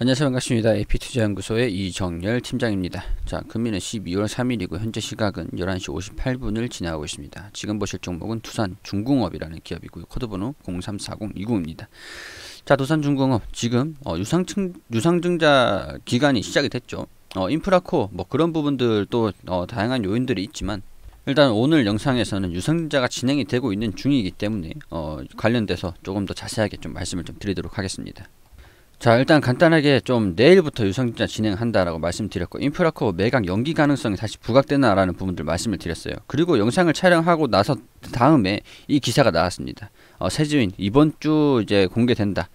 안녕하세요 반갑습니다. AP투자연구소의 이정열 팀장입니다. 자 금리는 12월 3일이고 현재 시각은 11시 58분을 지나고 있습니다. 지금 보실 종목은 두산 중공업이라는 기업이고요. 코드번호 034029입니다. 자 두산 중공업 지금 어, 유상증, 유상증자 기간이 시작이 됐죠. 어, 인프라코 뭐 그런 부분들 도 어, 다양한 요인들이 있지만 일단 오늘 영상에서는 유상증자가 진행이 되고 있는 중이기 때문에 어, 관련돼서 조금 더 자세하게 좀 말씀을 좀 드리도록 하겠습니다. 자 일단 간단하게 좀 내일부터 유상증자 진행한다라고 말씀드렸고 인프라코 매각 연기 가능성이 다시 부각되나라는 부분들 말씀을 드렸어요. 그리고 영상을 촬영하고 나서 다음에 이 기사가 나왔습니다. 어, 세지인 이번 주 이제 공개된다.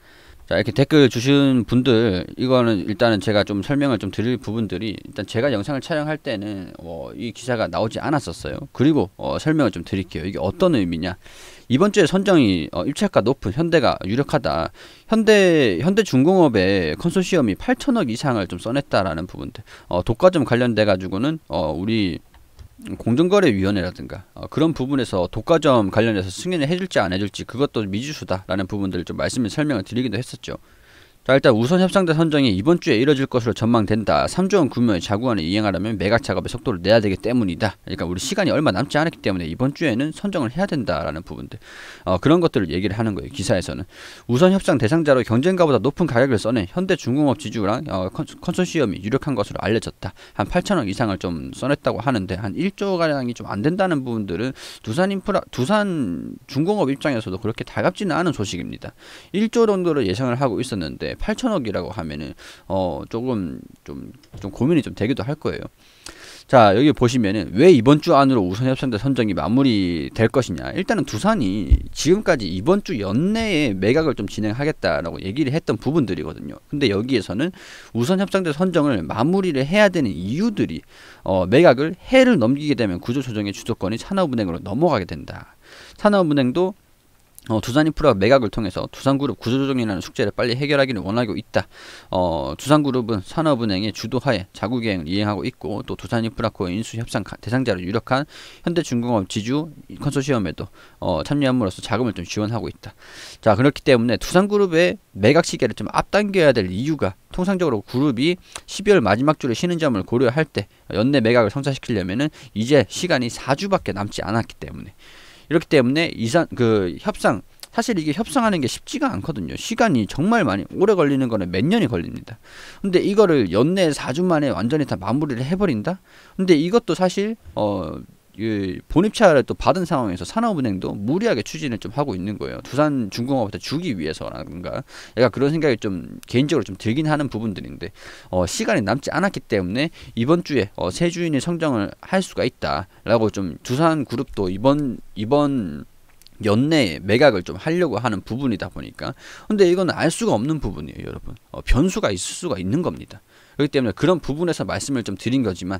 자 이렇게 댓글 주신 분들 이거는 일단은 제가 좀 설명을 좀 드릴 부분들이 일단 제가 영상을 촬영할 때는 어, 이 기사가 나오지 않았었어요. 그리고 어, 설명을 좀 드릴게요. 이게 어떤 의미냐? 이번 주에 선정이 어, 입찰가 높은 현대가 유력하다. 현대 현대중공업의 컨소시엄이 8천억 이상을 좀 써냈다라는 부분들. 어, 독과점 관련돼 가지고는 어, 우리 공정거래위원회라든가 어, 그런 부분에서 독과점 관련해서 승인을 해줄지 안 해줄지 그것도 미지수다라는 부분들을 좀 말씀을 설명을 드리기도 했었죠. 자 일단 우선 협상대 선정이 이번 주에 이뤄질 것으로 전망된다. 3조원 규모의 자구안을 이행하려면 매각 작업의 속도를 내야 되기 때문이다. 그러니까 우리 시간이 얼마 남지 않았기 때문에 이번 주에는 선정을 해야 된다라는 부분들 어, 그런 것들을 얘기를 하는 거예요. 기사에서는 우선 협상 대상자로 경쟁가보다 높은 가격을 써낸 현대중공업 지주랑 어, 컨소시엄이 유력한 것으로 알려졌다. 한 8천억 이상을 좀 써냈다고 하는데 한 1조 가량이 좀 안 된다는 부분들은 두산 인프라 두산 중공업 입장에서도 그렇게 달갑지는 않은 소식입니다. 1조 정도로 예상을 하고 있었는데 8천억이라고 하면은 어 조금 좀 좀 고민이 좀 되기도 할 거예요. 자 여기 보시면은 왜 이번 주 안으로 우선 협상대 선정이 마무리될 것이냐 일단은 두산이 지금까지 이번 주 연내에 매각을 좀 진행하겠다라고 얘기를 했던 부분들이거든요 근데 여기에서는 우선 협상대 선정을 마무리를 해야 되는 이유들이 어, 매각을 해를 넘기게 되면 구조조정의 주도권이 산업은행으로 넘어가게 된다 산업은행도 어, 두산인프라 매각을 통해서 두산그룹 구조조정이라는 숙제를 빨리 해결하기를 원하고 있다. 어, 두산그룹은 산업은행의 주도하에 자구계획을 이행하고 있고 또 두산인프라코 인수 협상 대상자로 유력한 현대중공업 지주 컨소시엄에도 어, 참여함으로써 자금을 좀 지원하고 있다. 자 그렇기 때문에 두산그룹의 매각 시기를 좀 앞당겨야 될 이유가 통상적으로 그룹이 12월 마지막 주를 쉬는 점을 고려할 때 연내 매각을 성사시키려면은 이제 시간이 4주밖에 남지 않았기 때문에 이렇기 때문에 이산 그 협상 사실 이게 협상하는 게 쉽지가 않거든요. 시간이 정말 많이 오래 걸리는 거는 몇 년이 걸립니다. 근데 이거를 연내 4주 만에 완전히 다 마무리를 해버린다? 근데 이것도 사실 어 본입차을또 받은 상황에서 산업은행도 무리하게 추진을 좀 하고 있는 거예요. 두산 중공업한테 주기 위해서라든가 약간 그런 생각이 좀 개인적으로 좀 들긴 하는 부분들인데 어, 시간이 남지 않았기 때문에 이번 주에 어, 새 주인이 성장을 할 수가 있다라고 좀 두산 그룹도 이번 이번 연내에 매각을 좀 하려고 하는 부분이다 보니까 근데 이건 알 수가 없는 부분이에요 여러분 어, 변수가 있을 수가 있는 겁니다 그렇기 때문에 그런 부분에서 말씀을 좀 드린 거지만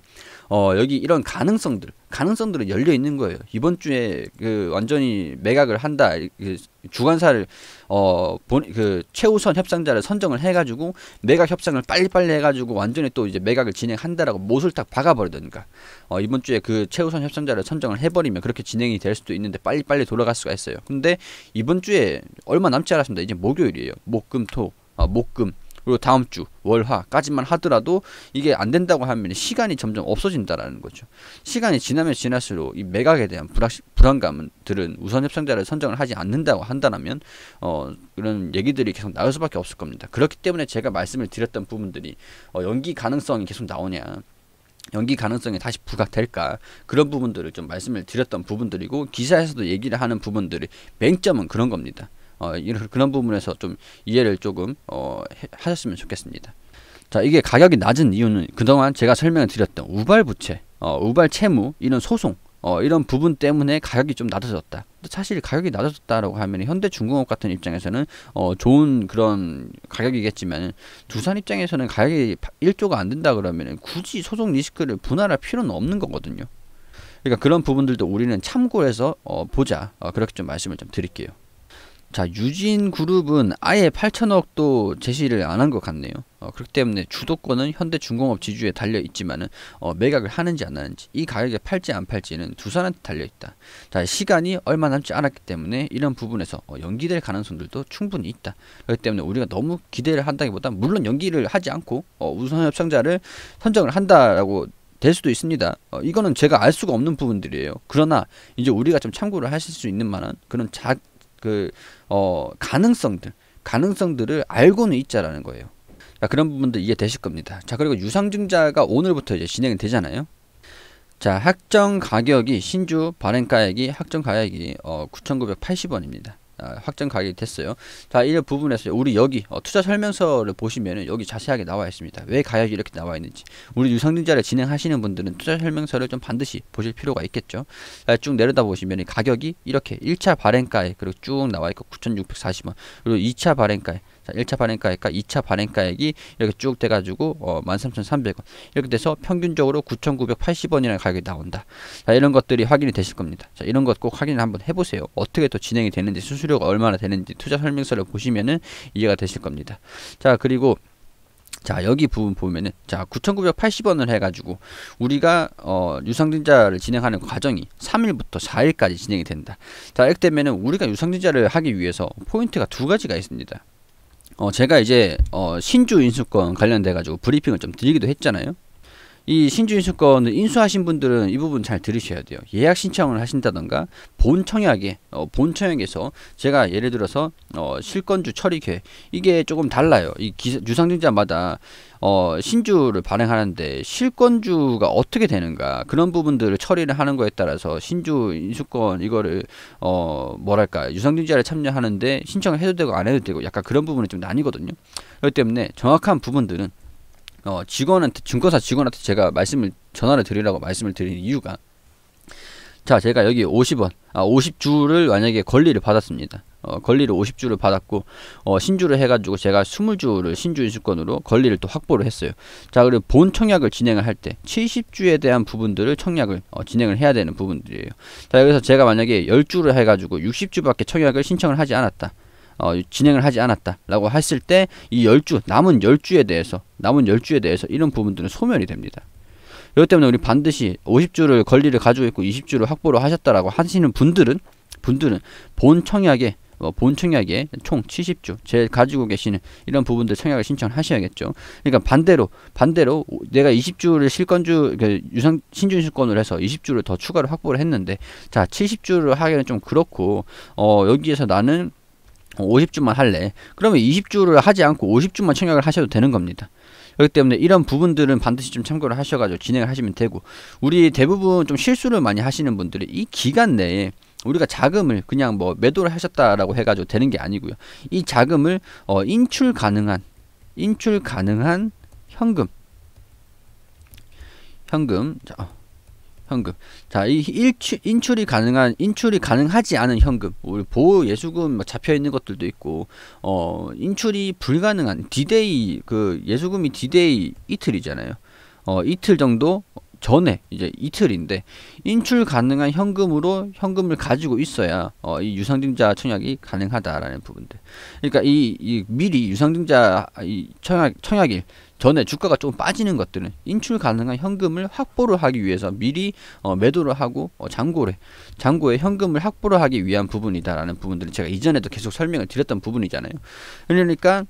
어, 여기 이런 가능성들 가능성들은 열려 있는 거예요. 이번 주에 그 완전히 매각을 한다. 그 주관사를 어, 본, 그 최우선 협상자를 선정을 해가지고 매각 협상을 빨리빨리 해가지고 완전히 또 이제 매각을 진행한다라고 못을 딱 박아버리든가 어, 이번 주에 그 최우선 협상자를 선정을 해버리면 그렇게 진행이 될 수도 있는데 빨리빨리 돌아갈 수가 있어요. 근데 이번 주에 얼마 남지 않았습니다. 이제 목요일이에요. 목금토 아, 목금 그리고 다음 주 월화까지만 하더라도 이게 안 된다고 하면 시간이 점점 없어진다라는 거죠. 시간이 지나면 지날수록 이 매각에 대한 불확, 불안감들은 우선 협상자를 선정을 하지 않는다고 한다면 어, 그런 얘기들이 계속 나올 수밖에 없을 겁니다. 그렇기 때문에 제가 말씀을 드렸던 부분들이 어, 연기 가능성이 계속 나오냐 연기 가능성이 다시 부각될까 그런 부분들을 좀 말씀을 드렸던 부분들이고 기사에서도 얘기를 하는 부분들이 맹점은 그런 겁니다. 어, 이런 그런 부분에서 좀 이해를 조금 어, 해, 하셨으면 좋겠습니다. 자, 이게 가격이 낮은 이유는 그동안 제가 설명을 드렸던 우발 부채, 어, 우발 채무 이런 소송 어, 이런 부분 때문에 가격이 좀 낮아졌다. 사실 가격이 낮아졌다라고 하면 현대중공업 같은 입장에서는 어, 좋은 그런 가격이겠지만 두산 입장에서는 가격이 1조가 안 된다 그러면 굳이 소송 리스크를 분할할 필요는 없는 거거든요. 그러니까 그런 부분들도 우리는 참고해서 어, 보자. 어, 그렇게 좀 말씀을 좀 드릴게요. 자 유진 그룹은 아예 8천억도 제시를 안 한 것 같네요. 어, 그렇기 때문에 주도권은 현대중공업 지주에 달려 있지만은 어, 매각을 하는지 안 하는지 이 가격에 팔지 안 팔지는 두산한테 달려 있다. 자 시간이 얼마 남지 않았기 때문에 이런 부분에서 어, 연기될 가능성들도 충분히 있다. 그렇기 때문에 우리가 너무 기대를 한다기보다 물론 연기를 하지 않고 어, 우선 협상자를 선정을 한다라고 될 수도 있습니다. 어, 이거는 제가 알 수가 없는 부분들이에요. 그러나 이제 우리가 좀 참고를 하실 수 있는 만한 그런 자, 그어 가능성들 가능성들을 알고는 있자라는 거예요. 자, 그런 부분들 이해되실 겁니다. 자 그리고 유상증자가 오늘부터 이제 진행이 되잖아요. 자, 학정 가격이 신주 발행가액이 학정 가액이 어, 9,980원입니다. 아, 확정 가격이 됐어요. 자, 이 부분에서 우리 여기 어, 투자 설명서를 보시면은 여기 자세하게 나와 있습니다. 왜 가격이 이렇게 나와 있는지. 우리 유상증자를 진행하시는 분들은 투자 설명서를 좀 반드시 보실 필요가 있겠죠. 자, 쭉 내려다 보시면 가격이 이렇게 1차 발행가에 그리고 쭉 나와 있고 9,640원. 그리고 2차 발행가에 자, 1차 발행가액과 2차 발행가액이 이렇게 쭉 돼가지고 어, 13,300원 이렇게 돼서 평균적으로 9,980원이라는 가격이 나온다. 자, 이런 것들이 확인이 되실 겁니다. 자, 이런 것 꼭 확인을 한번 해보세요. 어떻게 또 진행이 되는지 수수료가 얼마나 되는지 투자 설명서를 보시면은 이해가 되실 겁니다. 자 그리고 자 여기 부분 보면은 자 9,980원을 해가지고 우리가 어, 유상증자를 진행하는 과정이 3일부터 4일까지 진행이 된다. 자 이렇게 되면은 우리가 유상증자를 하기 위해서 포인트가 두 가지가 있습니다. 어, 제가 이제 어, 신주 인수권 관련돼 가지고 브리핑을 좀 드리기도 했잖아요. 이 신주인수 권을 인수하신 분들은 이 부분 잘 들으셔야 돼요. 예약 신청을 하신다던가 본 청약에 어, 본 청약에서 제가 예를 들어서 어, 실건주 처리 계획 이게 조금 달라요. 이 기, 유상증자마다 어, 신주를 발행하는데 실건주가 어떻게 되는가 그런 부분들을 처리를 하는 거에 따라서 신주 인수권 이거를 어, 뭐랄까 유상증자를 참여하는데 신청을 해도 되고 안 해도 되고 약간 그런 부분이 좀 나뉘거든요. 그렇기 때문에 정확한 부분들은 어, 직원한테 증권사 직원한테 제가 말씀을 전화를 드리라고 말씀을 드린 이유가 자 제가 여기 50원 아 50주를 만약에 권리를 받았습니다 어, 권리를 50주를 받았고 어, 신주를 해가지고 제가 20주를 신주 인수권으로 권리를 또 확보를 했어요 자 그리고 본 청약을 진행을 할 때 70주에 대한 부분들을 청약을 어, 진행을 해야 되는 부분들이에요 자 여기서 제가 만약에 10주를 해가지고 60주밖에 청약을 신청을 하지 않았다 어, 진행을 하지 않았다라고 했을 때이 열주 남은 열주에 대해서 남은 열주에 대해서 이런 부분들은 소멸이 됩니다. 이것 때문에 우리 반드시 50주를 권리를 가지고 있고 20주를 확보를 하셨다라고 하시는 분들은 분들은 본 청약에 어, 본 청약에 총 70주 제일 가지고 계시는 이런 부분들 청약을 신청하셔야겠죠. 그러니까 반대로 반대로 내가 20주를 실건주 그 유상 신준 실권을 해서 20주를 더 추가로 확보를 했는데 자 70주를 하기에는 좀 그렇고 어 여기에서 나는 50주만 어, 할래. 그러면 20주를 하지 않고 50주만 청약을 하셔도 되는 겁니다. 그렇기 때문에 이런 부분들은 반드시 좀 참고를 하셔가지고 진행을 하시면 되고 우리 대부분 좀 실수를 많이 하시는 분들이 이 기간 내에 우리가 자금을 그냥 뭐 매도를 하셨다라고 해가지고 되는 게 아니고요. 이 자금을 어, 인출 가능한 인출 가능한 현금 현금 자, 어. 현금. 자, 이 일출, 인출이 가능한 인출이 가능하지 않은 현금. 우리 보호 예수금 뭐 잡혀 있는 것들도 있고 어, 인출이 불가능한 디데이 그 예수금이 디데이 이틀이잖아요. 어, 이틀 정도 전에 이제 이틀인데 인출 가능한 현금으로 현금을 가지고 있어야 어, 이 유상증자 청약이 가능하다라는 부분들. 그러니까 이, 이 미리 유상증자 아, 이 청약 청약일 전에 주가가 조금 빠지는 것들은 인출 가능한 현금을 확보를 하기 위해서 미리 어, 매도를 하고 어, 잔고래 잔고에 현금을 확보를 하기 위한 부분이다라는 부분들은 제가 이전에도 계속 설명을 드렸던 부분이잖아요. 그러니까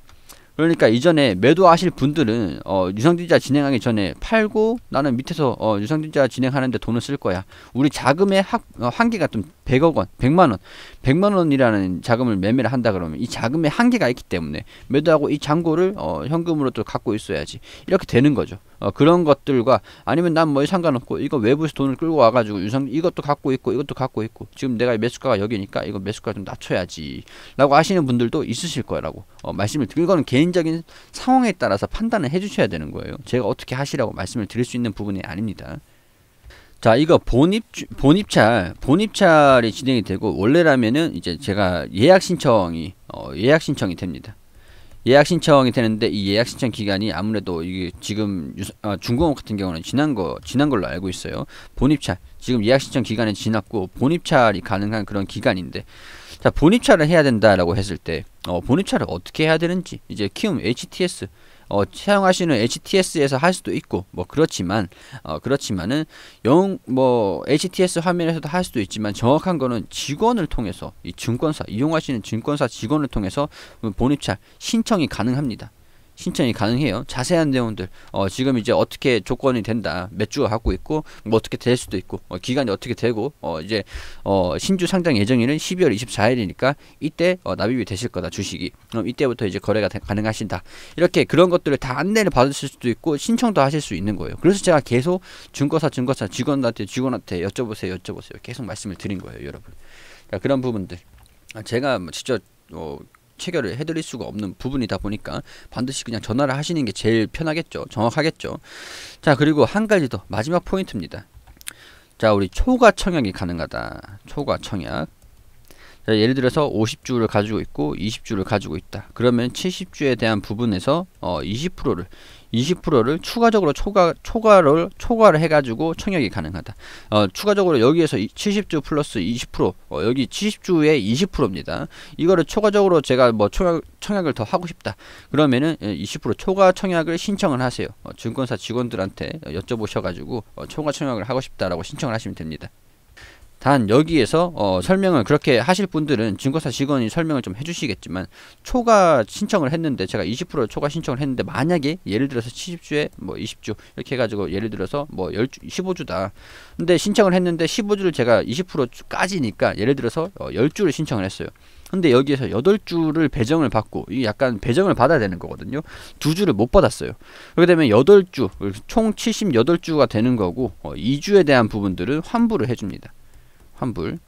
그러니까 이전에 매도하실 분들은 어, 유상증자 진행하기 전에 팔고 나는 밑에서 어, 유상증자 진행하는데 돈을 쓸 거야. 우리 자금의 학, 어, 한계가 좀 100억 원, 100만 원, 100만 원이라는 자금을 매매를 한다 그러면 이 자금의 한계가 있기 때문에 매도하고 이 잔고를 어, 현금으로 또 갖고 있어야지 이렇게 되는 거죠. 어, 그런 것들과 아니면 난 뭐 상관없고 이거 외부에서 돈을 끌고 와가지고 유상 이것도 갖고 있고 이것도 갖고 있고 지금 내가 매수가가 여기니까 이거 매수가 좀 낮춰야지라고 하시는 분들도 있으실 거라고 어, 말씀을 드린 거는 개인적인 상황에 따라서 판단을 해주셔야 되는 거예요. 제가 어떻게 하시라고 말씀을 드릴 수 있는 부분이 아닙니다. 자, 이거 본입 본입찰 본입찰이 진행이 되고 원래라면은 이제 제가 예약 신청이 어, 예약 신청이 됩니다. 예약 신청이 되는데 이 예약 신청 기간이 아무래도 이게 지금 아, 중공업 같은 경우는 지난 거 지난 걸로 알고 있어요. 본입찰 지금 예약 신청 기간은 지났고 본입찰이 가능한 그런 기간인데 자 본입찰을 해야 된다라고 했을 때 어, 본입찰을 어떻게 해야 되는지 이제 키움 HTS 어, 사용하시는 HTS에서 할 수도 있고 뭐 그렇지만 어, 그렇지만은 영 뭐 HTS 화면에서도 할 수도 있지만 정확한 거는 직원을 통해서 이 증권사 이용하시는 증권사 직원을 통해서 본입찰 신청이 가능합니다. 신청이 가능해요. 자세한 내용들 어, 지금 이제 어떻게 조건이 된다 몇 주 하고 있고 뭐 어떻게 될 수도 있고 어, 기간이 어떻게 되고 어, 이제 어, 신주 상장 예정일은 12월 24일이니까 이때 어, 납입이 되실 거다 주식이 그럼 이때부터 이제 거래가 되, 가능하신다 이렇게 그런 것들을 다 안내를 받으실 수도 있고 신청도 하실 수 있는 거예요. 그래서 제가 계속 증거사 증거사 직원한테 직원한테 여쭤보세요 여쭤보세요 계속 말씀을 드린 거예요 여러분. 그러니까 그런 부분들 아, 제가 뭐 직접 어, 체결을 해드릴 수가 없는 부분이다 보니까 반드시 그냥 전화를 하시는 게 제일 편하겠죠. 정확하겠죠. 자 그리고 한 가지 더 마지막 포인트입니다. 자 우리 초과 청약이 가능하다. 초과 청약. 자, 예를 들어서 50주를 가지고 있고 20주를 가지고 있다. 그러면 70주에 대한 부분에서 어, 20%를 20%를 추가적으로 초과 초과를 초과를 해가지고 청약이 가능하다. 어, 추가적으로 여기에서 70주 플러스 20% 어, 여기 70주에 20%입니다. 이거를 추가적으로 제가 뭐 청약 청약을 더 하고 싶다. 그러면은 20% 예, 초과 청약을 신청을 하세요. 어, 증권사 직원들한테 여쭤보셔가지고 어, 초과 청약을 하고 싶다라고 신청을 하시면 됩니다. 단 여기에서 어, 설명을 그렇게 하실 분들은 증거사 직원이 설명을 좀 해주시겠지만 초과 신청을 했는데 제가 20% 초과 신청을 했는데 만약에 예를 들어서 70주에 뭐 20주 이렇게 해가지고 예를 들어서 뭐 10주, 15주다 근데 신청을 했는데 15주를 제가 20%까지니까 예를 들어서 어, 10주를 신청을 했어요 근데 여기에서 8주를 배정을 받고 이 약간 배정을 받아야 되는 거거든요 2 주를 못 받았어요 그렇게 되면 8주 총 78주가 되는 거고 어, 2주에 대한 부분들은 환불을 해줍니다 환불.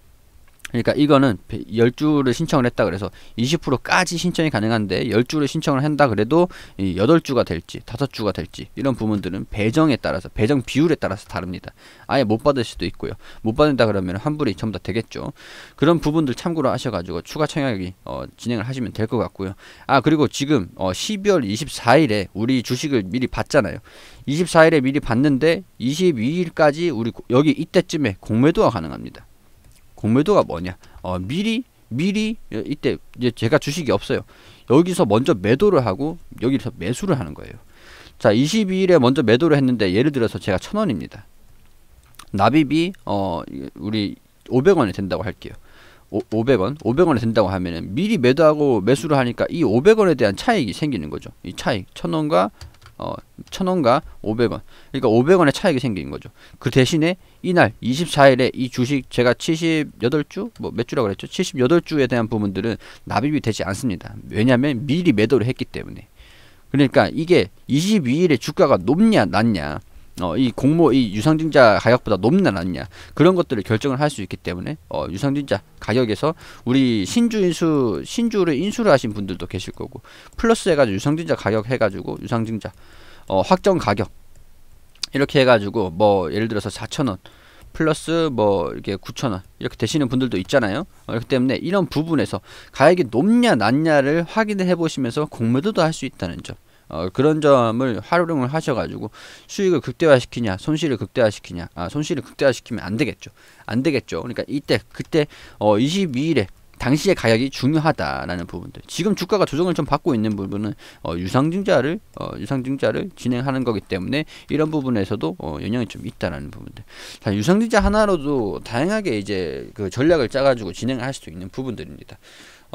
그러니까 이거는 10주를 신청을 했다 그래서 20%까지 신청이 가능한데 10주를 신청을 한다 그래도 8주가 될지 5주가 될지 이런 부분들은 배정에 따라서 배정 비율에 따라서 다릅니다. 아예 못 받을 수도 있고요. 못 받는다 그러면 환불이 전부 다 되겠죠. 그런 부분들 참고로 하셔가지고 추가 청약이 어, 진행을 하시면 될 것 같고요. 아 그리고 지금 어, 12월 24일에 우리 주식을 미리 받잖아요 24일에 미리 받는데 22일까지 우리 여기 이때쯤에 공매도가 가능합니다. 공매도가 뭐냐? 어, 미리 미리 어, 이때 이제 제가 주식이 없어요. 여기서 먼저 매도를 하고 여기서 매수를 하는 거예요. 자, 22일에 먼저 매도를 했는데 예를 들어서 제가 1 0 0 0원입니다 납입이 어 우리 500원이 된다고 할게요. 오, 500원, 500원이 된다고 하면은 미리 매도하고 매수를 하니까 이 500원에 대한 차익이 생기는 거죠. 이 차익, 0원과 어, 천원과 오백 원 그러니까 오백 원의 차익이 생긴 거죠. 그 대신에 이날 24일에 이 주식 제가 78주 뭐 몇 주라고 그랬죠? 78주에 대한 부분들은 납입이 되지 않습니다. 왜냐면 미리 매도를 했기 때문에. 그러니까 이게 22일에 주가가 높냐 낮냐 어, 이 공모 이 유상증자 가격보다 높냐 낮냐 그런 것들을 결정을 할 수 있기 때문에 어, 유상증자 가격에서 우리 신주 인수 신주를 인수를 하신 분들도 계실 거고 플러스 해가지고 유상증자 가격 해가지고 유상증자 어, 확정 가격 이렇게 해가지고 뭐 예를 들어서 4천원 플러스 뭐 이렇게 9천원 이렇게 되시는 분들도 있잖아요 어, 그렇기 때문에 이런 부분에서 가격이 높냐 낮냐를 확인해 을 보시면서 공매도도 할 수 있다는 점 어, 그런 점을 활용을 하셔가지고 수익을 극대화시키냐 손실을 극대화시키냐 아, 손실을 극대화시키면 안 되겠죠 안 되겠죠 그러니까 이때 그때 어, 22일에 당시의 가격이 중요하다라는 부분들 지금 주가가 조정을 좀 받고 있는 부분은 어, 유상증자를 어, 유상증자를 진행하는 거기 때문에 이런 부분에서도 어, 영향이 좀 있다라는 부분들 자, 유상증자 하나로도 다양하게 이제 그 전략을 짜가지고 진행할 수 있는 부분들입니다.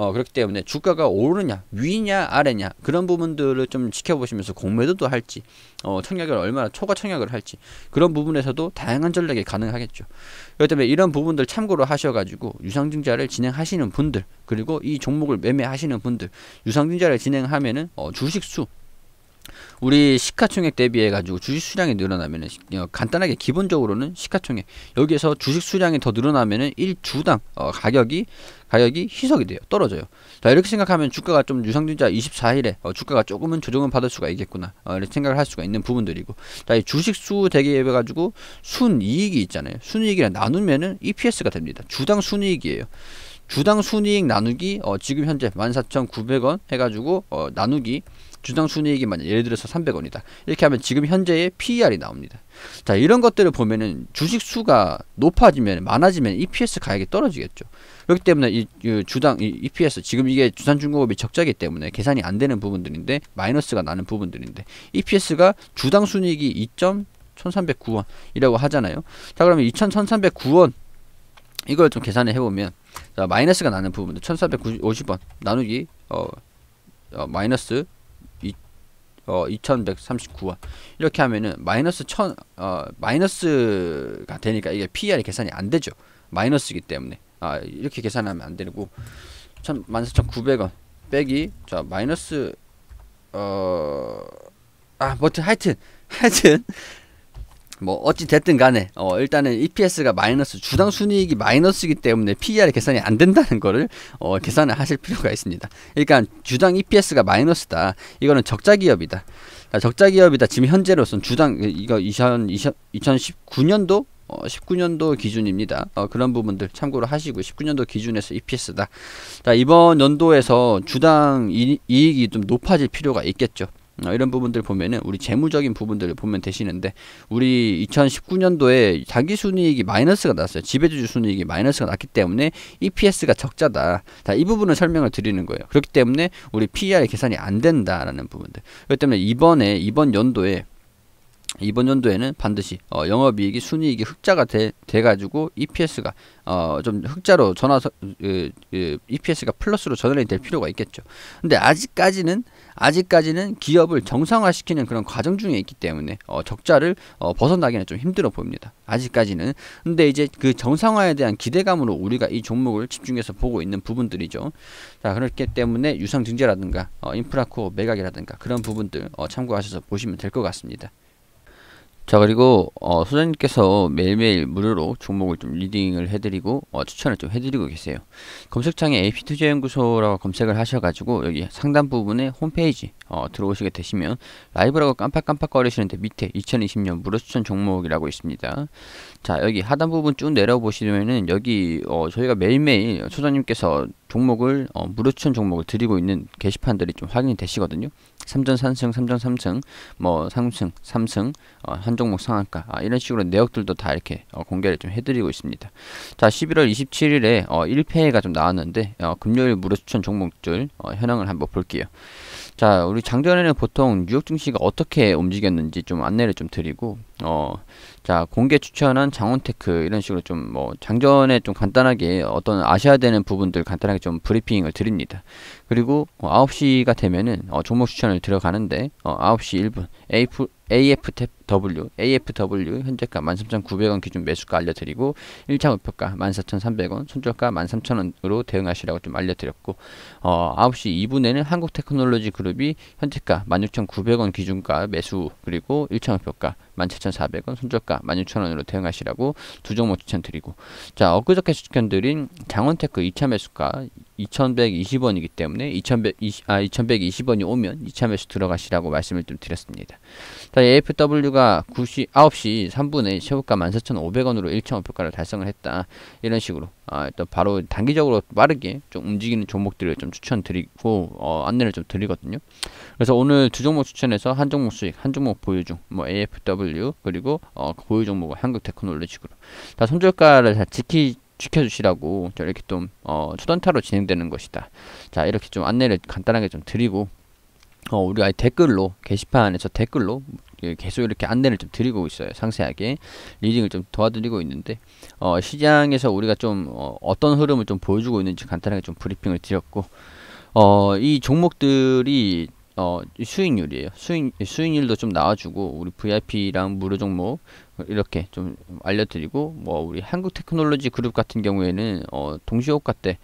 어, 그렇기 때문에 주가가 오르냐 위냐 아래냐 그런 부분들을 좀 지켜보시면서 공매도도 할지 어, 청약을 얼마나 초과 청약을 할지 그런 부분에서도 다양한 전략이 가능하겠죠 그렇기 때문에 이런 부분들 참고로 하셔가지고 유상증자를 진행하시는 분들 그리고 이 종목을 매매하시는 분들 유상증자를 진행하면은 어, 주식수 우리 시가총액 대비해 가지고 주식 수량이 늘어나면은 어, 간단하게 기본적으로는 시가총액 여기에서 주식 수량이 더 늘어나면은 1주당 어, 가격이 가격이 희석이 돼요. 떨어져요. 자 이렇게 생각하면 주가가 좀 유상증자 24일에 어, 주가가 조금은 조정을 받을 수가 있겠구나 어, 이렇게 생각을 할 수가 있는 부분들이고 자 이 주식 수 대비해 가지고 순이익이 있잖아요. 순이익이랑 나누면은 EPS가 됩니다. 주당 순이익이에요. 주당 순이익 나누기 어, 지금 현재 14,900원 해가지고 어, 나누기 주당 순이익이 만약 예를 들어서 300원이다. 이렇게 하면 지금 현재의 PER이 나옵니다. 자, 이런 것들을 보면은 주식 수가 높아지면 많아지면 EPS 가액이 떨어지겠죠. 그렇기 때문에 이, 이 주당 이 EPS 지금 이게 주산 중공업이 적자기 때문에 계산이 안 되는 부분들인데 마이너스가 나는 부분들인데 EPS가 주당 순이익이 2.1309원이라고 하잖아요. 자, 그러면 2,1309원 이걸 좀 계산을 해보면 자, 마이너스가 나는 부분들 1450원 나누기 어, 어 마이너스 어, 2139원 이렇게 하면은 마이너스 1000 어, 마이너스가 되니까 이게 p r 계산이 안 되죠 마이너스이기 때문에 아 이렇게 계산하면 안 되고 14,900원 0 0 0 빼기 자 마이너스 어 아 뭐튼 하여튼 하여튼 뭐 어찌 됐든 간에 어 일단은 EPS가 마이너스 주당 순이익이 마이너스이기 때문에 PER이 계산이 안 된다는 거를 어 계산을 하실 필요가 있습니다. 그러니까 주당 EPS가 마이너스다. 이거는 적자 기업이다. 적자 기업이다. 지금 현재로선 주당 이거 2020, 2019년도 어, 19년도 기준입니다. 어, 그런 부분들 참고로 하시고 19년도 기준에서 EPS다. 자, 이번 연도에서 주당 이, 익이좀 높아질 필요가 있겠죠. 어, 이런 부분들 보면은 우리 재무적인 부분들을 보면 되시는데 우리 2019년도에 자기 순이익이 마이너스가 났어요. 지배주주 순이익이 마이너스가 났기 때문에 EPS가 적자다. 다이 부분을 설명을 드리는 거예요. 그렇기 때문에 우리 PER 계산이 안 된다라는 부분들. 그렇기 때문에 이번에 이번 연도에 이번 연도에는 반드시 어, 영업이익이 순이익이 흑자가 돼, 돼가지고 EPS가 어, 좀 흑자로 전화 에, 에, EPS가 플러스로 전환이 될 필요가 있겠죠. 근데 아직까지는 아직까지는 기업을 정상화시키는 그런 과정 중에 있기 때문에 어, 적자를 어, 벗어나기는 좀 힘들어 보입니다. 아직까지는. 근데 이제 그 정상화에 대한 기대감으로 우리가 이 종목을 집중해서 보고 있는 부분들이죠. 자 그렇기 때문에 유상 증자라든가 어, 인프라코어 매각이라든가 그런 부분들 어, 참고하셔서 보시면 될 것 같습니다. 자 그리고 어, 소장님께서 매일매일 무료로 종목을 좀 리딩을 해드리고 어, 추천을 좀 해드리고 계세요 검색창에 AP투자연구소라고 검색을 하셔가지고 여기 상단 부분에 홈페이지 어, 들어오시게 되시면 라이브라고 깜빡깜빡 거리시는데 밑에 2020년 무료 추천 종목이라고 있습니다 자 여기 하단 부분 쭉 내려보시면은 여기 어, 저희가 매일매일 소장님께서 종목을 어, 무료 추천 종목을 드리고 있는 게시판들이 좀 확인이 되시거든요. 3전 3승, 3전 3승, 뭐 3승, 3승, 어, 한 종목 상한가 아, 이런 식으로 내역들도 다 이렇게 어, 공개를 좀 해드리고 있습니다. 자 11월 27일에 어, 1회가 좀 나왔는데 어, 금요일 무료 추천 종목들 어, 현황을 한번 볼게요. 자 우리 작년에는 보통 뉴욕 증시가 어떻게 움직였는지 좀 안내를 좀 드리고 어, 자, 공개 추천한 장원테크 이런 식으로 좀 뭐 장전에 좀 간단하게 어떤 아셔야 되는 부분들 간단하게 좀 브리핑을 드립니다. 그리고 어, 뭐 9시가 되면은 어, 종목 추천을 들어가는데 어, 9시 1분 AF, AFW, AFW 현재가 13,900원 기준 매수가 알려드리고 1차 목표가 14,300원, 손절가 13,000원으로 대응하시라고 좀 알려드렸고 어, 9시 2분에는 한국테크놀로지 그룹이 현재가 16,900원 기준가 매수 그리고 1차 목표가 17,400원 손절가 16,000원으로 대응하시라고 두 종목 추천드리고 자 엊그저께 추천드린 장원테크 2차 매수가 2,120원이기 때문에 2,120, 아, 2,120원이 오면 2차 매수 들어가시라고 말씀을 좀 드렸습니다. 자, AFW가 9시 9시 3분에 최고가 14,500원으로 1차 목표가를 달성을 했다. 이런 식으로 아, 일단 바로 단기적으로 빠르게 좀 움직이는 종목들을 좀 추천드리고 어, 안내를 좀 드리거든요. 그래서 오늘 두 종목 추천해서 한 종목 수익, 한 종목 보유 중, 뭐 AFW 그리고 어, 그 보유 종목은 한국 테크놀로지식으로 다 손절가를 다 지키 지켜주시라고 이렇게 좀 어, 초단타로 진행되는 것이다. 자 이렇게 좀 안내를 간단하게 좀 드리고 어, 우리 아예 댓글로 게시판에 서 댓글로 예, 계속 이렇게 안내를 좀 드리고 있어요. 상세하게 리딩을 좀 도와드리고 있는데 어, 시장에서 우리가 좀 어, 떤 흐름을 좀 보여주고 있는지 간단하게 좀 브리핑을 드렸고 어, 이 종목들이 어, 수익률이에요. 수익 수익률도 좀 나와주고 우리 VIP랑 무료 종목 이렇게 좀 알려드리고 뭐 우리 한국 테크놀로지 그룹 같은 경우에는 어, 동시호가 때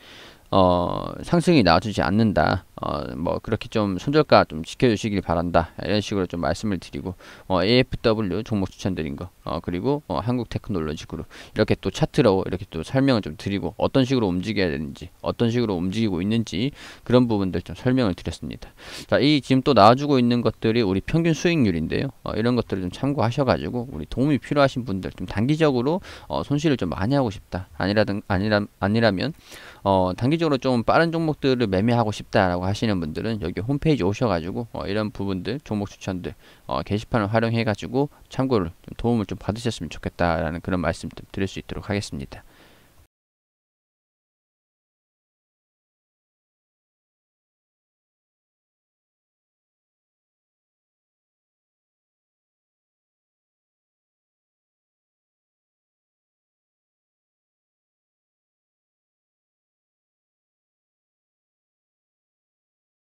어, 상승이 나와주지 않는다. 어, 뭐 그렇게 좀 손절가 좀 지켜주시길 바란다 이런 식으로 좀 말씀을 드리고 어, AFW 종목 추천드린 거 어, 그리고 어, 한국 테크놀로지 그룹 이렇게 또 차트로 이렇게 또 설명을 좀 드리고 어떤 식으로 움직여야 되는지 어떤 식으로 움직이고 있는지 그런 부분들 좀 설명을 드렸습니다 자 이 지금 또 나와주고 있는 것들이 우리 평균 수익률인데요 어, 이런 것들을 좀 참고하셔가지고 우리 도움이 필요하신 분들 좀 단기적으로 어, 손실을 좀 많이 하고 싶다 아니라든 아니라 아니라면 어, 단기적으로 좀 빠른 종목들을 매매하고 싶다라고 하시는 분들은 여기 홈페이지 오셔가지고 어, 이런 부분들 종목 추천들 어, 게시판을 활용해가지고 참고를 좀 도움을 좀 받으셨으면 좋겠다라는 그런 말씀 좀 드릴 수 있도록 하겠습니다.